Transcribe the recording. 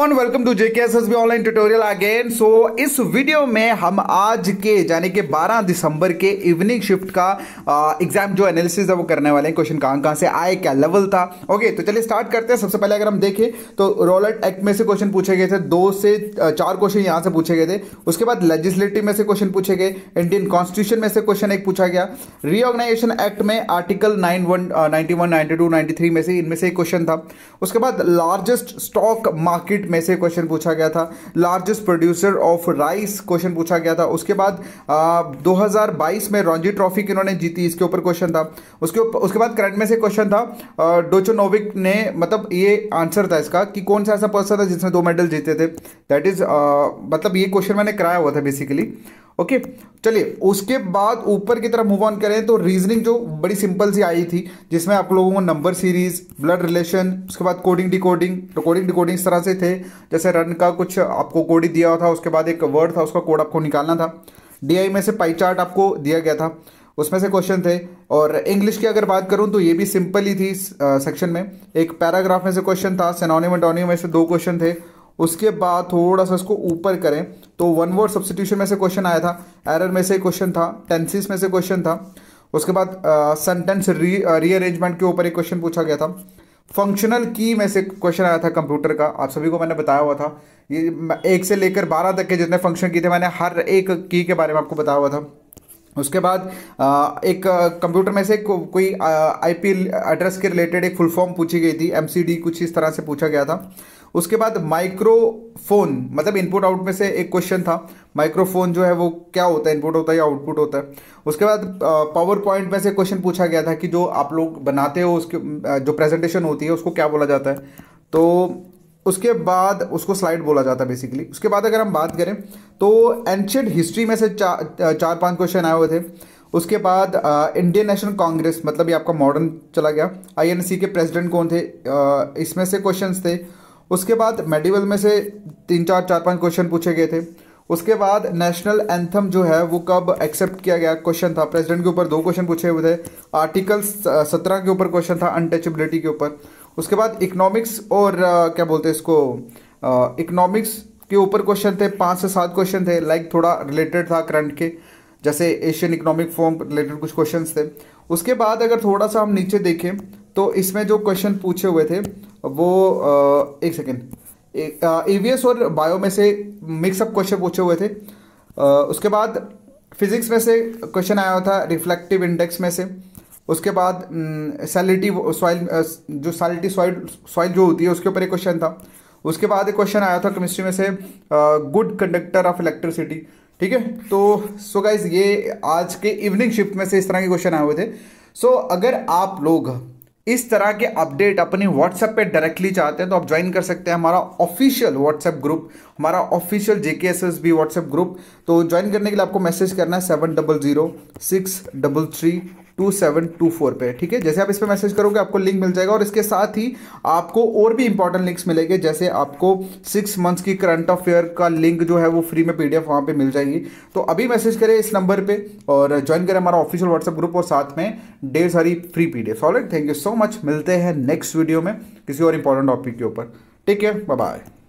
everyone welcome to JKSSB online tutorial again so इस वीडियो में हम आज के यानी कि 12 दिसंबर के इवनिंग शिफ्ट का एग्जाम जो एनालिसिस है वो करने वाले हैं क्वेश्चन कहाँ कहाँ से आए क्या लेवल था ओके okay, तो चलिए स्टार्ट करते हैं सबसे पहले अगर हम देखें तो रोलट एक्ट में से क्वेश्चन पूछे गए थे दो से चार क्वेश्चन यहाँ से पूछे गए थे उसके बाद लेजिस्लेटिव में से क्वेश्चन पूछे गए इंडियन कॉन्स्टिट्यूशन में से क्वेश्चन एक पूछा गया रीऑर्गेनाइजेशन एक्ट में article nine one ninety one में से इनमें से एक क्वेश्चन था उसके बाद लार्जेस्ट स्टॉक मार्केट मिलेट में से क्वेश्चन पूछा गया था largest producer of rice question पूछा गया था उसके बाद दो में रॉन्जी ट्रॉफी किन्होंने जीती इसके ऊपर क्वेश्चन था उसके उसके बाद करंट में से क्वेश्चन था डोचोनोविक ने मतलब ये आंसर था इसका कि कौन सा ऐसा पर्सन था जिसने दो मेडल जीते थे दैट इज मतलब ये क्वेश्चन मैंने कराया हुआ था बेसिकली ओके चलिए उसके बाद ऊपर की तरफ मूव ऑन करें तो रीजनिंग जो बड़ी सिंपल सी आई थी जिसमें आप लोगों को नंबर सीरीज ब्लड रिलेशन उसके बाद कोडिंग डिकोडिंग तो कोडिंग डिकोडिंग इस तरह से थे जैसे रन का कुछ आपको कोड दिया हुआ था उसके बाद एक वर्ड था उसका कोड आपको निकालना था डी में से पाई चार्ट आपको दिया गया था उसमें से क्वेश्चन थे और इंग्लिश की अगर बात करूं तो ये भी सिंपल ही थी सेक्शन में एक पैराग्राफ में से क्वेश्चन था सेनोनिम एंटोनिम में से दो क्वेश्चन थे उसके बाद थोड़ा सा इसको ऊपर करें तो वन वर्ड सब्सिट्यूशन में से क्वेश्चन आया था एरर में से क्वेश्चन था टेंसिस में से क्वेश्चन था उसके बाद सेंटेंस री रीअरेंजमेंट के ऊपर एक क्वेश्चन पूछा गया था फंक्शनल की में से क्वेश्चन आया था कंप्यूटर का आप सभी को मैंने बताया हुआ था ये एक से लेकर बारह तक के जितने फंक्शन की थे मैंने हर एक की के बारे में आपको बताया हुआ था उसके बाद एक कंप्यूटर में से को, कोई आईपी एड्रेस के रिलेटेड एक फुल फॉर्म पूछी गई थी एमसीडी कुछ इस तरह से पूछा गया था उसके बाद माइक्रोफोन मतलब इनपुट आउट में से एक क्वेश्चन था माइक्रोफोन जो है वो क्या होता है इनपुट होता है या आउटपुट होता है उसके बाद पावर पॉइंट में से क्वेश्चन पूछा गया था कि जो आप लोग बनाते हो उसके जो प्रेजेंटेशन होती है उसको क्या बोला जाता है तो उसके बाद उसको स्लाइड बोला जाता है बेसिकली उसके बाद अगर हम बात करें तो एंशंट हिस्ट्री में से चा, चार पांच क्वेश्चन आए हुए थे उसके बाद इंडियन नेशनल कांग्रेस मतलब ये आपका मॉडर्न चला गया आईएनसी के प्रेसिडेंट कौन थे आ, इसमें से क्वेश्चंस थे उसके बाद मेडिवल में से तीन चार चार पांच क्वेश्चन पूछे गए थे उसके बाद नेशनल एंथम जो है वो कब एक्सेप्ट किया गया क्वेश्चन था प्रेसिडेंट के ऊपर दो क्वेश्चन पूछे हुए थे आर्टिकल सत्रह के ऊपर क्वेश्चन था अनटचेबिलिटी के ऊपर उसके बाद इकोनॉमिक्स और uh, क्या बोलते हैं इसको इकोनॉमिक्स uh, के ऊपर क्वेश्चन थे पाँच से सात क्वेश्चन थे लाइक like, थोड़ा रिलेटेड था करंट के जैसे एशियन इकोनॉमिक फॉर्म रिलेटेड कुछ क्वेश्चन थे उसके बाद अगर थोड़ा सा हम नीचे देखें तो इसमें जो क्वेश्चन पूछे हुए थे वो एक सेकेंड ई वी और बायो में से मिक्सअप क्वेश्चन पूछे हुए थे उसके बाद फिजिक्स में से क्वेश्चन आया हुआ था रिफ्लेक्टिव इंडेक्स में से उसके बाद सैलिटी सॉइल जो सैलिटी सॉइल सॉइल जो होती है उसके ऊपर एक क्वेश्चन था उसके बाद एक क्वेश्चन आया था केमिस्ट्री में से गुड कंडक्टर ऑफ इलेक्ट्रिसिटी ठीक है तो सो गाइज ये आज के इवनिंग शिफ्ट में से इस तरह के क्वेश्चन आए हुए थे सो so, अगर आप लोग इस तरह के अपडेट अपने व्हाट्सएप पे डायरेक्टली चाहते हैं तो आप ज्वाइन कर सकते हैं हमारा ऑफिशियल व्हाट्सएप ग्रुप हमारा official JK S S B WhatsApp group तो ज्वाइन करने के लिए आपको मैसेज करना है seven double zero six double three two seven two four पे ठीक है जैसे आप इस पर मैसेज करोगे आपको लिंक मिल जाएगा और इसके साथ ही आपको और भी इंपॉर्टेंट लिंक्स मिलेंगे जैसे आपको सिक्स मंथ्स की करंट अफेयर का लिंक जो है वो फ्री में पीडीएफ वहाँ पे मिल जाएगी तो अभी मैसेज करें इस नंबर पे और ज्वाइन करें हमारा ऑफिशियल व्हाट्सएप ग्रुप और साथ में डे सारी free P D thank you so much मिलते हैं नेक्स्ट वीडियो में किसी और इंपॉर्टेंट टॉपिक के ऊपर टेक केयर बाय